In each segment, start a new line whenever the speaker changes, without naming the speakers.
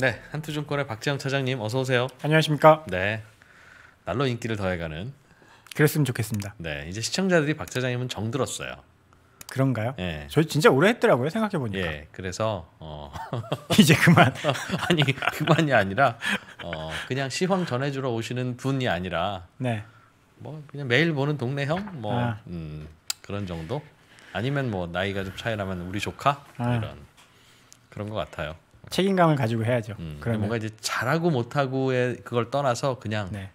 네, 한투증권의 박재영 차장님 어서 오세요. 안녕하십니까? 네. 날로 인기를 더해가는
그랬으면 좋겠습니다.
네, 이제 시청자들이 박 차장님은 정들었어요.
그런가요? 예.
저희 진짜 오래 했더라고요 생각해 보니까. 예. 그래서 어 이제 그만 아니 그만이 아니라 어 그냥 시황 전해주러 오시는 분이 아니라
네. 뭐
그냥 매일 보는 동네 형, 뭐 아. 음, 그런 정도. 아니면 뭐 나이가 좀 차이라면 우리 조카 아. 이런 그런 것 같아요.
책임감을 가지고 해야죠. 음, 그러면 뭔가
이제 잘하고 못하고의 그걸 떠나서 그냥 네.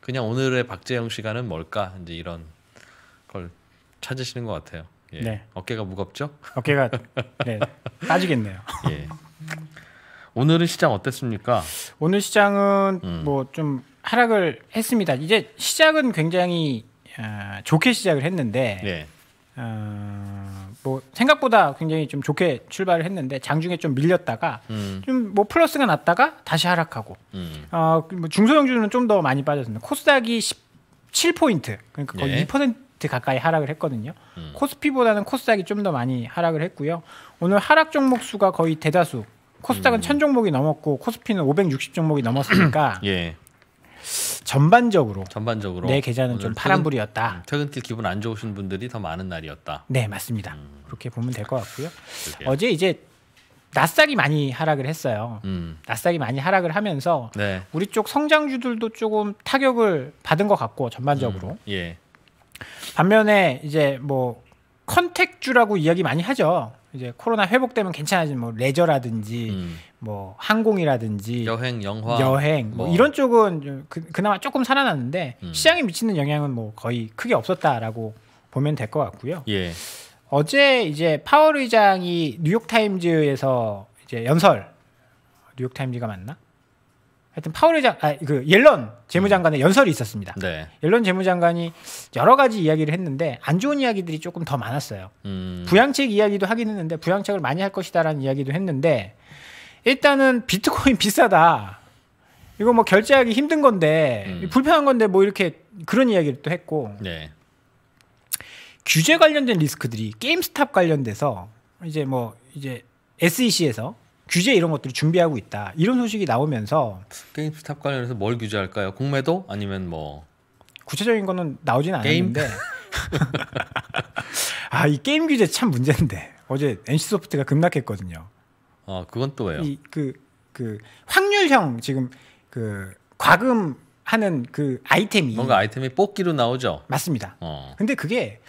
그냥 오늘의 박재영 시간은 뭘까 이제 이런 걸 찾으시는 것 같아요. 예. 네. 어깨가 무겁죠?
어깨가 네, 따지겠네요. 예. 오늘은 시장 어땠습니까? 오늘 시장은 음. 뭐좀 하락을 했습니다. 이제 시작은 굉장히 어, 좋게 시작을 했는데 예. 어, 뭐 생각보다 굉장히 좀 좋게 출발을 했는데 장중에 좀 밀렸다가 음. 좀뭐 플러스가 났다가 다시 하락하고 음. 어, 그 뭐 중소형주는 좀 더 많이 빠졌는데 코스닥이 17포인트 그러니까 거의 예. 2% 가까이 하락을 했거든요. 음. 코스피보다는 코스닥이 좀 더 많이 하락을 했고요. 오늘 하락 종목 수가 거의 대다수 코스닥은 음. 1000종목이 넘었고 코스피는 560종목이 넘었으니까
예. 전반적으로 전반적으로 내 계좌는 좀 파란불이었다. 퇴근, 음, 길 기분 안 좋으신 분들이 더 많은 날이었다. 네 맞습니다.
음. 그렇게 보면 될 것 같고요. 그러게요. 어제 이제 나스이 많이 하락을 했어요. 음. 나스이 많이 하락을 하면서 네. 우리 쪽 성장주들도 조금 타격을 받은 것 같고 전반적으로. 음. 예. 반면에 이제 뭐 컨택주라고 이야기 많이 하죠. 이제 코로나 회복되면 괜찮아진 뭐 레저라든지 음. 뭐 항공이라든지
여행, 영화, 여행 뭐, 뭐.
이런 쪽은 그, 나마 조금 살아났는데 음. 시장에 미치는 영향은 뭐 거의 크게 없었다라고 보면 될 것 같고요. 예. 어제 이제 파월 의장이 뉴욕 타임즈에서 이제 연설 뉴욕 타임즈가 맞나? 하여튼 파월의 장, 아, 그 옐런 재무장관의 음. 연설이 있었습니다. 네. 옐런 재무장관이 여러 가지 이야기를 했는데 안 좋은 이야기들이 조금 더 많았어요. 음. 부양책 이야기도 하긴 했는데 부양책을 많이 할 것이다라는 이야기도 했는데 일단은 비트코인 비싸다. 이거 뭐 결제하기 힘든 건데 음. 불편한 건데 뭐 이렇게 그런 이야기를 또 했고 네. 규제 관련된 리스크들이 게임스탑 관련돼서 이제 뭐 이제 SEC에서 규제 이런 것들을 준비하고 있다. 이런 소식이 나오면서 게임스탑 관련해서 뭘
규제할까요? 공매도 아니면 뭐
구체적인 거는 나오진 않았는데 아이 게임 규제 참 문제인데 어제 NC 소프트가 급락했거든요. 아 그건 또 왜요? 그그그 그 확률형 지금 그 과금 하는 그 아이템이 뭔가
아이템이 뽑기로 나오죠. 맞습니다. 어.
근데 그게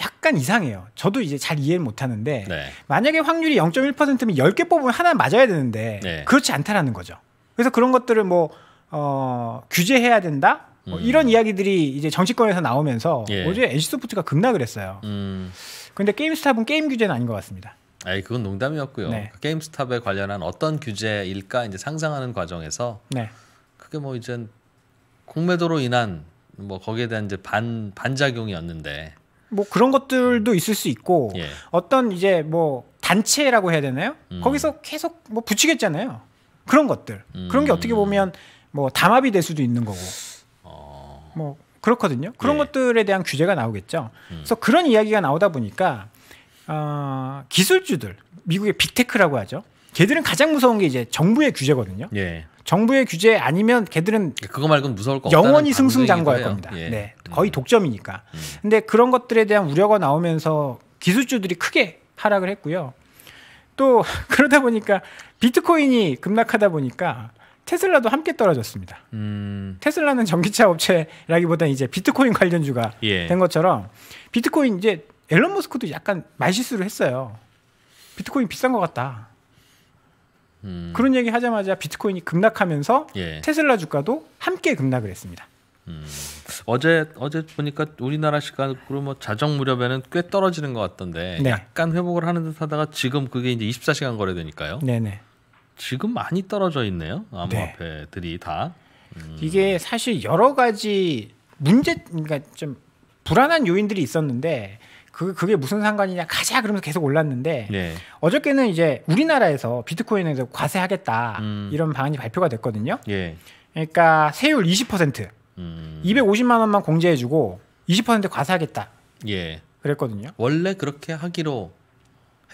약간 이상해요. 저도 이제 잘 이해를 못 하는데 네. 만약에 확률이 0.1%면 10개 뽑으면 하나 맞아야 되는데 네. 그렇지 않다라는 거죠. 그래서 그런 것들을 뭐 어, 규제해야 된다. 뭐 음. 이런 이야기들이 이제 정치권에서 나오면서 예. 어제 NC소프트가 급락을 했어요. 음. 근데 게임스탑은 게임 규제는 아닌 것 같습니다.
아니 그건 농담이었고요. 네. 그러니까 게임스탑에 관련한 어떤 규제일까 이제 상상하는 과정에서 네. 그게 뭐 이제 공매도로 인한 뭐 거기에 대한 이제 반 반작용이었는데
뭐 그런 것들도 있을 수 있고 예. 어떤 이제 뭐 단체라고 해야 되나요? 음. 거기서 계속 뭐 붙이겠잖아요. 그런 것들 음. 그런 게 음. 어떻게 보면 뭐 담합이 될 수도 있는 거고 어... 뭐 그렇거든요. 그런 예. 것들에 대한 규제가 나오겠죠. 음. 그래서 그런 이야기가 나오다 보니까 어, 기술주들 미국의 빅테크라고 하죠. 걔들은 가장 무서운 게 이제 정부의 규제거든요. 예. 정부의 규제 아니면 걔들은 그거 말고는 무서울 거 영원히 승승장구할 겁니다. 예. 네, 음. 거의 독점이니까. 음. 근데 그런 것들에 대한 우려가 나오면서 기술주들이 크게 하락을 했고요. 또 그러다 보니까 비트코인이 급락하다 보니까 테슬라도 함께 떨어졌습니다. 음. 테슬라는 전기차 업체라기보다 이제 비트코인 관련주가 예. 된 것처럼 비트코인 이제 앨런 머스크도 약간 말실수를 했어요. 비트코인 비싼 것 같다. 음. 그런 얘기 하자마자 비트코인이 급락하면서 예. 테슬라 주가도 함께 급락을 했습니다. 음.
어제 어제 보니까 우리나라 시간으로 뭐 자정 무렵에는 꽤 떨어지는 것 같던데 네. 약간 회복을 하는 듯하다가 지금 그게 이제 24시간 거래되니까요.
네네. 지금 많이 떨어져 있네요. 암호화폐들이 네. 다. 음. 이게 사실 여러 가지 문제 그러니까 좀 불안한 요인들이 있었는데 그, 그게 무슨 상관이냐 가자 그러면서 계속 올랐는데 네. 어저께는 이제 우리나라에서 비트코인에 서 과세하겠다 음. 이런 방안이 발표가 됐거든요. 예. 그러니까 세율 20% 음. 250만 원만 공제해주고 20% 과세하겠다. 예. 그랬거든요.
원래 그렇게 하기로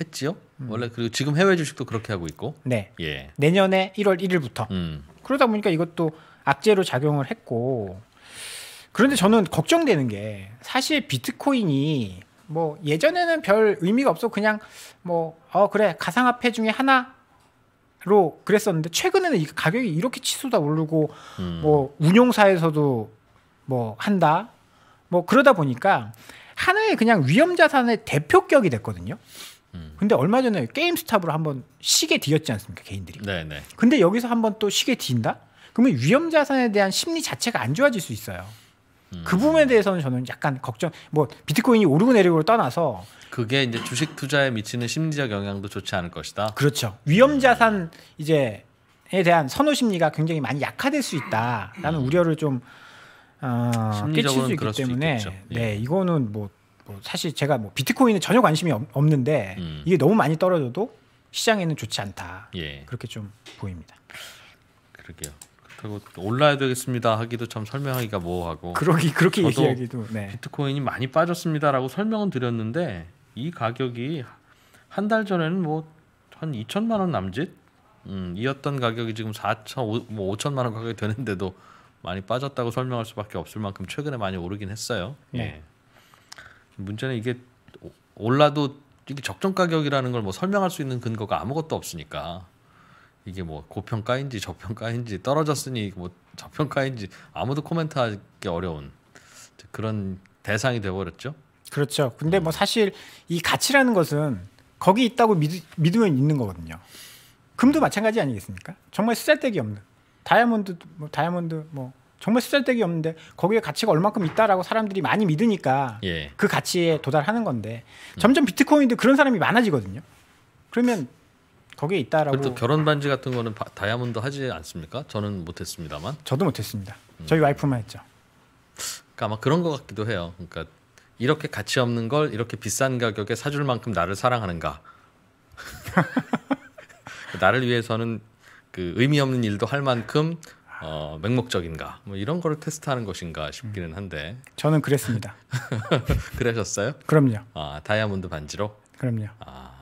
했지요. 음. 원래 그리고 지금 해외 주식도 그렇게
하고 있고. 네. 예. 내년에 1월 1일부터. 음. 그러다 보니까 이것도 악재로 작용을 했고. 그런데 저는 걱정되는 게 사실 비트코인이 뭐 예전에는 별 의미가 없어 그냥 뭐 어 그래 가상화폐 중에 하나로 그랬었는데 최근에는 이 가격이 이렇게 치솟아 오르고 음. 뭐 운용사에서도 뭐 한다 뭐 그러다 보니까 하나의 그냥 위험자산의 대표격이 됐거든요. 음. 근데 얼마 전에 게임스탑으로 한번 시계 뒤였지 않습니까 개인들이 네네. 네. 근데 여기서 한번 또 시계 뒤인다 그러면 위험자산에 대한 심리 자체가 안 좋아질 수 있어요 음. 그 부분에 대해서는 저는 약간 걱정. 뭐 비트코인이 오르고 내리고를 떠나서
그게 이제 주식 투자에 미치는 심리적 영향도 좋지 않을 것이다. 그렇죠.
위험 자산 이제 에 대한 선호 심리가 굉장히 많이 약화될 수 있다라는 음. 우려를 좀 어, 끼칠 수 있기 때문에 수네 예. 이거는 뭐, 뭐, 사실 제가 뭐 비트코인에 전혀 관심이 없는데 음. 이게 너무 많이 떨어져도 시장에는 좋지 않다
예. 그렇게 좀 보입니다. 그러게요. 그리고 올라야 되겠습니다 하기도 참 설명하기가 뭐하고 그러기 그렇게 얘기하기도 네. 비트코인이 많이 빠졌습니다라고 설명은 드렸는데 이 가격이 한 달 전에는 뭐 한 2천만 원 남짓 음, 이었던 가격이 지금 4천 뭐 5천만 원 가격이 되는데도 많이 빠졌다고 설명할 수밖에 없을 만큼 최근에 많이 오르긴 했어요. 네. 예. 문제는 이게 올라도 이게 적정 가격이라는 걸 뭐 설명할 수 있는 근거가 아무것도 없으니까 이게 뭐 고평가인지 저평가인지 떨어졌으니 뭐 저평가인지 아무도 코멘트하기 어려운 그런 대상이 돼버렸죠. 그렇죠.
근데 뭐 음. 뭐 사실 이 가치라는 것은 거기 있다고 믿, 믿으면 있는 거거든요. 금도 마찬가지 아니겠습니까? 정말 쓰데기 없는 다이아몬드 뭐 다이아몬드 뭐 정말 쓰데기 없는데 거기에 가치가 얼만큼 있다라고 사람들이 많이 믿으니까 예. 그 가치에 도달하는 건데 음. 점점 비트코인도 그런 사람이 많아지거든요. 그러면 거기에 있다라고. 또
결혼 반지 같은 거는 바, 다이아몬드 하지 않습니까? 저는 못했습니다만.
저도 못했습니다. 음. 저희 와이프만 했죠.
그러니까 아마 그런 것 같기도 해요. 그러니까 이렇게 가치 없는 걸 이렇게 비싼 가격에 사줄 만큼 나를 사랑하는가. 나를 위해서는 그 의미 없는 일도 할 만큼 어, 맹목적인가 뭐 이런 거 테스트하는 것인가 싶기는 한데
저는 그랬습니다. 그러셨어요? 그럼요.
아 다이아몬드 반지로?
그럼요. 아.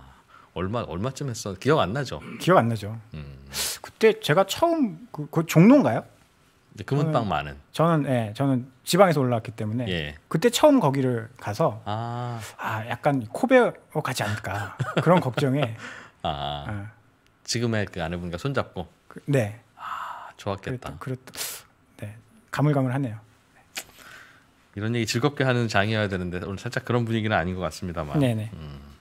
얼마 얼마쯤 했어? 기억 안 나죠? 기억 안 나죠. 음.
그때 제가 처음 그, 그 종로인가요? 금은빵 어, 많은. 저는 예, 저는 지방에서 올라왔기 때문에 예. 그때 처음 거기를 가서 아, 아 약간 코베어 가지 않을까 그런 걱정에
아, 아. 지금의 그 아내분과 손잡고 그, 네. 아 좋았겠다. 그렇
네 가물가물하네요.
이런 얘기 즐겁게 하는 장이어야 되는데 오늘 살짝 그런 분위기는 아닌 것 같습니다만. 네네. 음.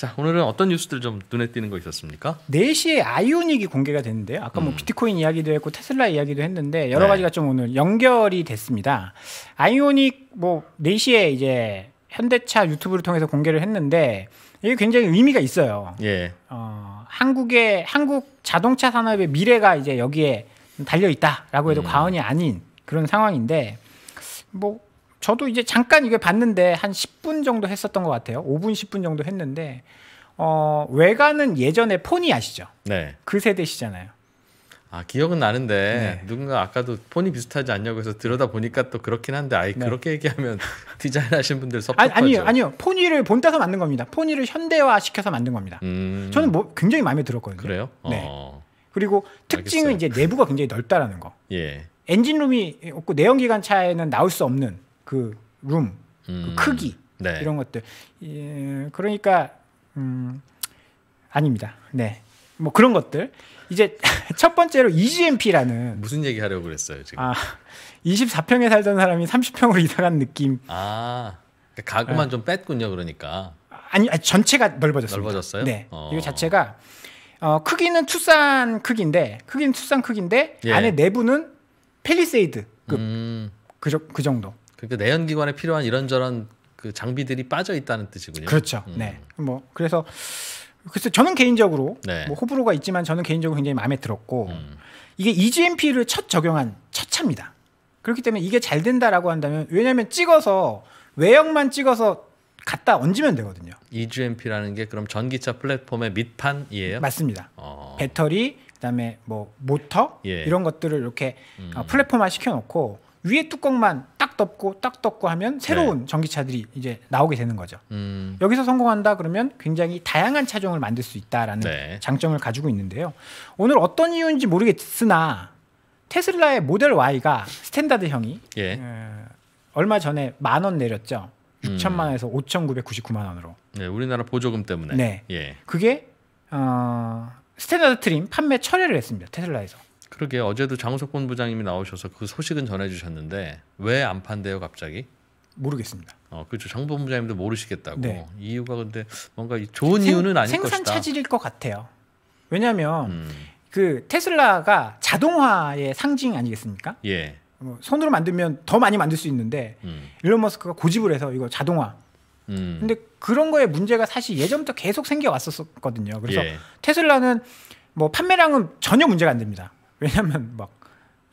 자, 오늘은 어떤 뉴스들 좀 눈에 띄는 거 있었습니까?
4시에 아이오닉이 공개가 됐는데요. 아까 뭐 음. 비트코인 이야기도 했고 테슬라 이야기도 했는데 여러 네. 가지가 좀 오늘 연결이 됐습니다. 아이오닉 뭐 4시에 이제 현대차 유튜브를 통해서 공개를 했는데 이게 굉장히 의미가 있어요. 예. 어, 한국의 한국 자동차 산업의 미래가 이제 여기에 달려 있다라고 해도 음. 과언이 아닌 그런 상황인데 뭐 저도 이제 잠깐 이게 봤는데 한 10분 정도 했었던 것 같아요. 5분 10분 정도 했는데 어, 외관은 예전에 폰이 아시죠? 네. 그 세대시잖아요.
아 기억은 나는데 네. 누군가 아까도 폰이 비슷하지 않냐고 해서 들여다 보니까 또 그렇긴 한데 아예 네. 그렇게 얘기하면 디자인하신 분들 아, 섭섭하죠. 아니, 아니요, 아니요.
폰이를 본따서 만든 겁니다. 폰이를 현대화 시켜서 만든 겁니다. 음... 저는 뭐 굉장히 마음에 들었거든요.
그래요? 네.
어... 그리고 특징은 알겠어요. 이제 내부가 굉장히 넓다라는 거. 예. 엔진룸이 없고 내연기관 차에는 나올 수 없는 그 룸, 그 음. 그 크기 네. 이런 것들. 예, 그러니까 음, 아닙니다. 네, 뭐 그런 것들. 이제 첫 번째로 EGMP라는 무슨
얘기 하려고 그랬어요 지금? 아,
24평에 살던 사람이 30평으로 이사간 느낌. 아, 그러니까 가구만 네. 좀 뺐군요, 그러니까. 아니, 아니 전체가 넓어졌어요. 넓어졌어요? 네, 어. 이거 자체가 어, 크기는 투싼 크기인데 크기는 투싼 크기인데 예. 안에 내부는 펠리세이드
급. 음. 그, 그 정도. 그러니까 내연기관에 필요한 이런저런 그 장비들이 빠져
있다는 뜻이군요. 그렇죠. 음. 네. 뭐 그래서 글쎄 저는 개인적으로 네. 뭐 호불호가 있지만 저는 개인적으로 굉장히 마음에 들었고 음. 이게 EGMP를 첫 적용한 첫 차입니다. 그렇기 때문에 이게 잘 된다라고 한다면 왜냐하면 찍어서 외형만 찍어서 갖다 얹으면 되거든요.
EGMP라는 게 그럼 전기차 플랫폼의 밑판이에요? 맞습니다.
어. 배터리 그다음에 뭐 모터 예. 이런 것들을 이렇게 음. 어, 플랫폼화 시켜놓고 위에 뚜껑만 딱 덮고 딱 덮고 하면 새로운 네. 전기차들이 이제 나오게 되는 거죠. 음. 여기서 성공한다 그러면 굉장히 다양한 차종을 만들 수 있다라는 네. 장점을 가지고 있는데요. 오늘 어떤 이유인지 모르겠으나 테슬라의 모델 Y가 스탠다드형이 예. 어, 얼마 전에 만 원 내렸죠. 6천만 원에서 5,999만 원으로.
네, 우리나라 보조금 때문에. 네. 예.
그게 어, 스탠다드 트림 판매 철회를 했습니다. 테슬라에서.
그러게 어제도 장우석 본부장님이 나오셔서 그 소식은 전해주셨는데 왜 안 판대요 갑자기? 모르겠습니다. 어, 그렇죠. 장 본부장님도 모르시겠다고. 네. 이유가 근데 뭔가 좋은 생, 이유는 아닐 생산 것이다. 생산 차질일
것 같아요. 왜냐하면 음. 그 테슬라가 자동화의 상징 아니겠습니까? 예. 뭐 손으로 만들면 더 많이 만들 수 있는데 음. 일론 머스크가 고집을 해서 이거 자동화. 음. 근데 그런 거에 문제가 사실 예전부터 계속 생겨왔었거든요. 그래서 예. 테슬라는 뭐 판매량은 전혀 문제가 안 됩니다. 왜냐하면 막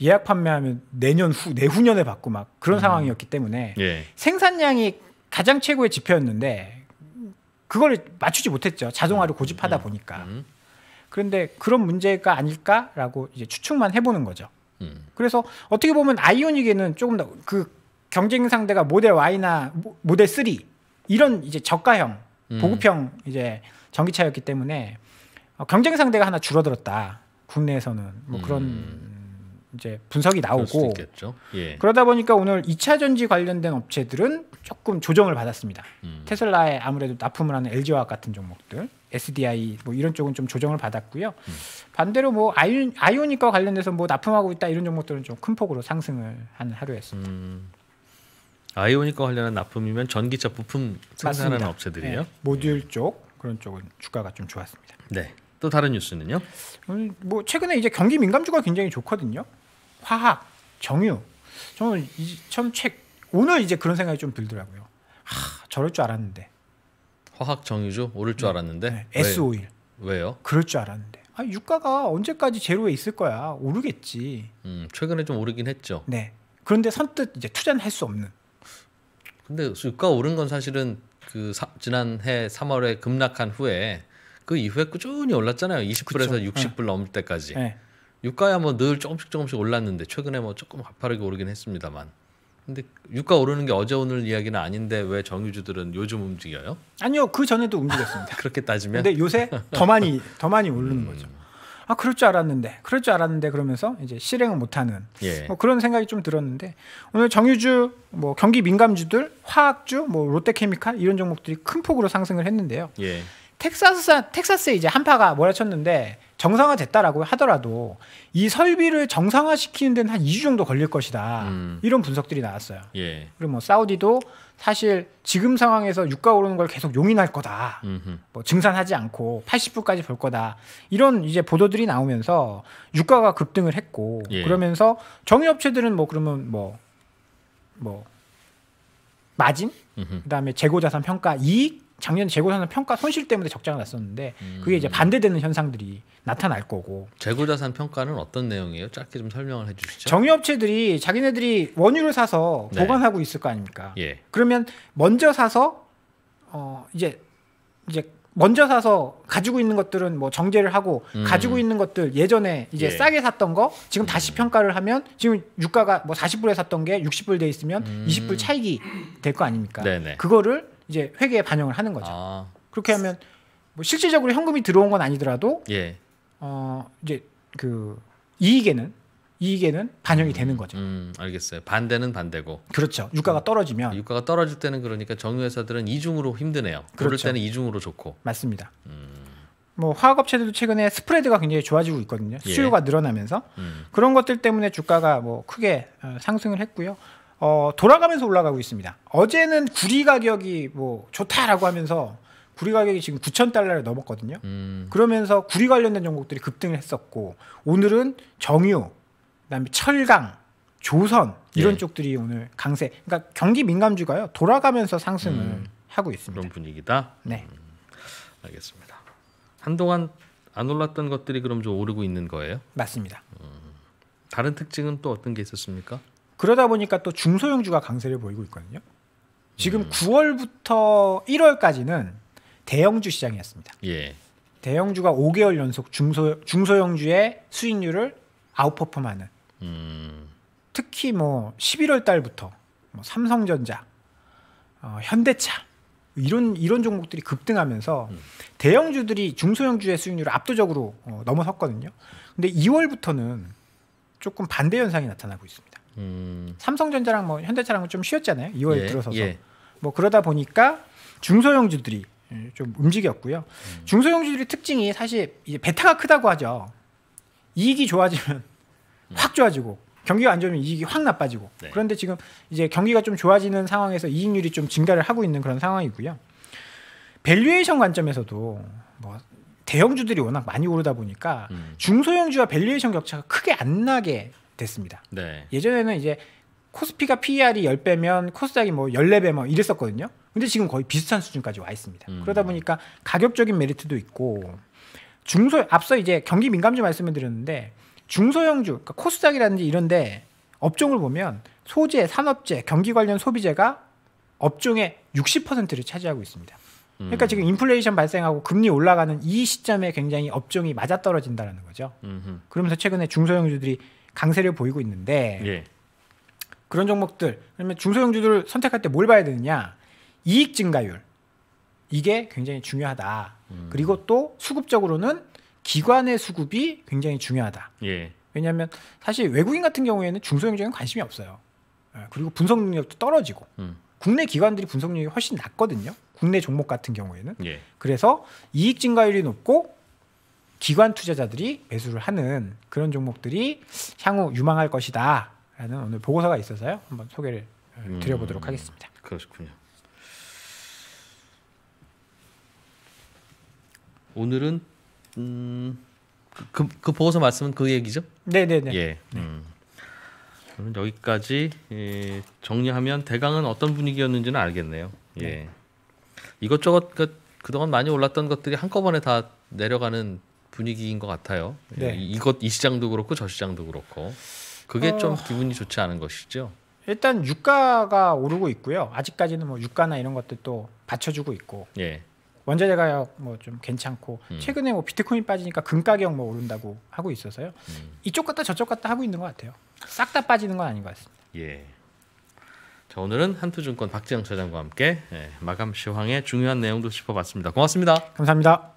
예약 판매하면 내년 후 내후년에 받고 막 그런 음. 상황이었기 때문에 예. 생산량이 가장 최고의 지표였는데 그걸 맞추지 못했죠 자동화를 음. 고집하다 음. 보니까 음. 그런데 그런 문제가 아닐까라고 이제 추측만 해보는 거죠. 그래서 어떻게 보면 아이오닉에는 조금 더 그 경쟁 상대가 모델 Y나 모델 3 이런 이제 저가형 보급형 이제 전기차였기 때문에 어, 경쟁 상대가 하나 줄어들었다. 국내에서는 뭐 그런 음. 이제 분석이 나오고 예. 그러다 보니까 오늘 2차 전지 관련된 업체들은 조금 조정을 받았습니다. 음. 테슬라에 아무래도 납품을 하는 l g 화 같은 종목들, SDI 뭐 이런 쪽은 좀 조정을 받았고요. 음. 반대로 뭐 아이오, 아이오닉과 관련돼서 뭐 납품하고 있다 이런 종목들은 좀 큰 폭으로 상승을 한 하루였습니다.
음. 아이오닉과 관련한 납품이면 전기차 부품 생산하는 맞습니다. 업체들이에요. 네.
모듈 쪽 그런 쪽은 주가가 좀 좋았습니다. 네. 또 다른 뉴스는요? 음, 뭐 최근에 이제 경기 민감주가 굉장히 좋거든요. 화학, 정유. 저는 참책 오늘 이제 그런 생각이 좀 들더라고요. 하, 저럴 줄 알았는데.
화학 정유주 오를 줄 네. 알았는데. 네, 네. S 오일. 왜요?
그럴 줄 알았는데. 아, 유가가 언제까지 제로에 있을 거야. 오르겠지.
음, 최근에 좀 오르긴 했죠. 네. 그런데 선뜻 이제 투자는 할 수 없는. 근데 유가 오른 건 사실은 그 사, 지난해 3월에 급락한 후에 그 이후에 꾸준히 올랐잖아요. 20불에서 그쵸. 60불 네. 넘을 때까지. 네. 유가야 뭐 늘 조금씩 조금씩 올랐는데 최근에 뭐 조금 가파르게 오르긴 했습니다만. 근데 유가 오르는 게 어제 오늘 이야기는 아닌데 왜 정유주들은 요즘
움직여요? 아니요 그 전에도 움직였습니다.
그렇게 따지면. 근데 요새
더 많이 더 많이 오르는 음. 거죠. 아 그럴 줄 알았는데 그럴 줄 알았는데 그러면서 이제 실행을 못하는 예. 뭐 그런 생각이 좀 들었는데 오늘 정유주 뭐 경기 민감주들 화학주 뭐 롯데케미칼 이런 종목들이 큰 폭으로 상승을 했는데요. 예. 텍사스 텍사스에 이제 한파가 몰아쳤는데 정상화 됐다라고 하더라도 이 설비를 정상화 시키는 데는 한 2주 정도 걸릴 것이다. 음. 이런 분석들이 나왔어요. 예. 그리고 뭐 사우디도 사실 지금 상황에서 유가 오르는 걸 계속 용인할 거다. 음흠. 뭐 증산하지 않고 80불까지 볼 거다. 이런 이제 보도들이 나오면서 유가가 급등을 했고 예. 그러면서 정유 업체들은 뭐 그러면 뭐뭐 뭐 마진, 음흠. 그다음에 재고자산 평가 이익 작년 재고자산 평가 손실 때문에 적자가 났었는데 음. 그게 이제 반대되는 현상들이 나타날 거고
재고자산 평가는 어떤 내용이에요? 짧게 좀 설명을 해주시죠.
정유업체들이 자기네들이 원유를 사서 네. 보관하고 있을 거 아닙니까? 예. 그러면 먼저 사서 어 이제 이제 먼저 사서 가지고 있는 것들은 뭐 정제를 하고 음. 가지고 있는 것들 예전에 이제 예. 싸게 샀던 거 지금 음. 다시 평가를 하면 지금 유가가 뭐 40불에 샀던 게 60불 돼 있으면 음. 20불 차익이 될 거 아닙니까? 네네. 그거를 이제 회계에 반영을 하는 거죠. 아. 그렇게 하면 뭐 실질적으로 현금이 들어온 건 아니더라도 예. 어 이제 그 이익에는 이익에는 반영이 음, 되는 거죠. 음,
알겠어요. 반대는 반대고. 그렇죠. 유가가 음. 떨어지면 유가가 떨어질 때는 그러니까 정유회사들은 이중으로
힘드네요. 그럴 그렇죠. 때는 이중으로 좋고. 맞습니다. 음. 뭐 화학업체들도 최근에 스프레드가 굉장히 좋아지고 있거든요. 수요가 예. 늘어나면서 음. 그런 것들 때문에 주가가 뭐 크게 어, 상승을 했고요. 어, 돌아가면서 올라가고 있습니다. 어제는 구리 가격이 뭐 좋다라고 하면서 구리 가격이 지금 9천 달러를 넘었거든요. 음. 그러면서 구리 관련된 종목들이 급등을 했었고 오늘은 정유, 그다음에 철강, 조선 이런 예. 쪽들이 오늘 강세. 그러니까 경기 민감주가요 돌아가면서 상승을 음. 하고
있습니다. 그런 분위기다. 네, 음. 알겠습니다. 한동안 안 올랐던 것들이 그럼 좀 오르고 있는 거예요? 맞습니다. 음. 다른 특징은 또 어떤 게 있었습니까?
그러다 보니까 또 중소형주가 강세를 보이고 있거든요. 지금 음. 9월부터 1월까지는 대형주 시장이었습니다. 예. 대형주가 5개월 연속 중소 중소형주의 수익률을 아웃퍼폼하는. 음. 특히 뭐 11월 달부터 뭐 삼성전자, 어, 현대차 이런 이런 종목들이 급등하면서 음. 대형주들이 중소형주의 수익률을 압도적으로 어, 넘어섰거든요. 근데 2월부터는 조금 반대 현상이 나타나고 있습니다. 음. 삼성전자랑 뭐 현대차랑 좀 쉬었잖아요. 2월 예, 들어서서. 예. 뭐 그러다 보니까 중소형주들이 예, 좀 움직였고요. 음. 중소형주들의 특징이 사실 이제 베타가 크다고 하죠. 이익이 좋아지면 음. 확 좋아지고 경기가 안 좋으면 이익이 확 나빠지고 네. 그런데 지금 이제 경기가 좀 좋아지는 상황에서 이익률이 좀 증가를 하고 있는 그런 상황이고요. 밸류에이션 관점에서도 뭐 대형주들이 워낙 많이 오르다 보니까 음. 중소형주와 밸류에이션 격차가 크게 안 나게 됐습니다. 네. 예전에는 이제 코스피가 PER이 10배면 코스닥이 뭐 14배 뭐 이랬었거든요. 근데 지금 거의 비슷한 수준까지 와 있습니다. 음. 그러다 보니까 가격적인 메리트도 있고 중소 앞서 이제 경기 민감주 말씀을 드렸는데 중소형주 그러니까 코스닥이라든지 이런데 업종을 보면 소재, 산업재, 경기 관련 소비재가 업종의 60%를 차지하고 있습니다. 그러니까 음. 지금 인플레이션 발생하고 금리 올라가는 이 시점에 굉장히 업종이 맞아떨어진다는 거죠. 음흠. 그러면서 최근에 중소형주들이 강세를 보이고 있는데 예. 그런 종목들 그러면 중소형주들을 선택할 때 뭘 봐야 되느냐 이익 증가율 이게 굉장히 중요하다 음. 그리고 또 수급적으로는 기관의 수급이 굉장히 중요하다 예. 왜냐하면 사실 외국인 같은 경우에는 중소형주에는 관심이 없어요 예, 그리고 분석 능력도 떨어지고 음. 국내 기관들이 분석 능력이 훨씬 낮거든요 국내 종목 같은 경우에는 예. 그래서 이익 증가율이 높고 기관 투자자들이 매수를 하는 그런 종목들이 향후 유망할 것이다라는 오늘 보고서가 있어서요 한번 소개를 어, 음, 드려보도록 하겠습니다. 그렇군요.
오늘은 음, 그, 그, 그 보고서 말씀은 그 얘기죠?
네네네. 예. 네.
음. 그럼 여기까지 예, 정리하면 대강은 어떤 분위기였는지는 알겠네요. 예. 네. 이것저것 그, 그동안 많이 올랐던 것들이 한꺼번에 다 내려가는 분위기인 것 같아요. 예, 네. 이것 이 시장도 그렇고 저 시장도 그렇고 그게 어... 좀 기분이 좋지 않은 것이죠.
일단 유가가 오르고 있고요. 아직까지는 뭐 유가나 이런 것들 도 받쳐주고 있고. 예. 원자재 가뭐좀 괜찮고 음. 최근에 뭐 비트코인 빠지니까 금 가격 뭐 오른다고 하고 있어서요. 음. 이쪽 갔다 저쪽 갔다 하고 있는 것 같아요. 싹 다 빠지는 건 아닌 것 같습니다.
예. 자 오늘은 한투증권 박지영 차장과 함께 예, 마감 시황의 중요한 내용도 짚어봤습니다. 고맙습니다.
감사합니다.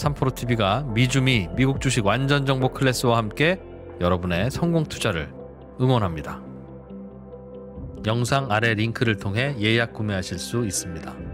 삼프로 TV가 미주미 미국 주식 완전 정보 클래스와 함께 여러분의 성공 투자를 응원합니다. 영상 아래 링크를 통해 예약 구매하실 수 있습니다.